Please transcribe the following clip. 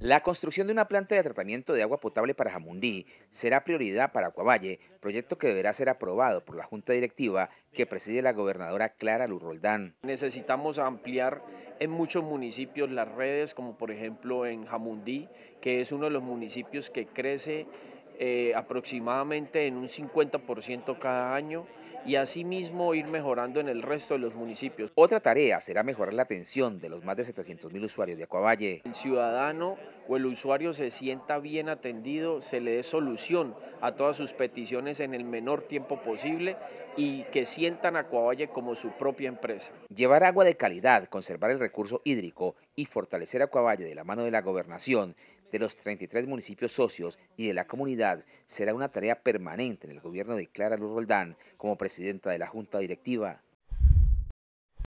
La construcción de una planta de tratamiento de agua potable para Jamundí será prioridad para Acuavalle, proyecto que deberá ser aprobado por la Junta Directiva que preside la gobernadora Clara Luz Necesitamos ampliar en muchos municipios las redes, como por ejemplo en Jamundí, que es uno de los municipios que crece eh, aproximadamente en un 50% cada año y asimismo ir mejorando en el resto de los municipios. Otra tarea será mejorar la atención de los más de 700.000 usuarios de Acuavalle. El ciudadano o el usuario se sienta bien atendido, se le dé solución a todas sus peticiones en el menor tiempo posible y que sientan Acuavalle como su propia empresa. Llevar agua de calidad, conservar el recurso hídrico y fortalecer Acuavalle de la mano de la gobernación de los 33 municipios socios y de la comunidad será una tarea permanente en el gobierno de Clara Luz Roldán como presidenta de la Junta Directiva.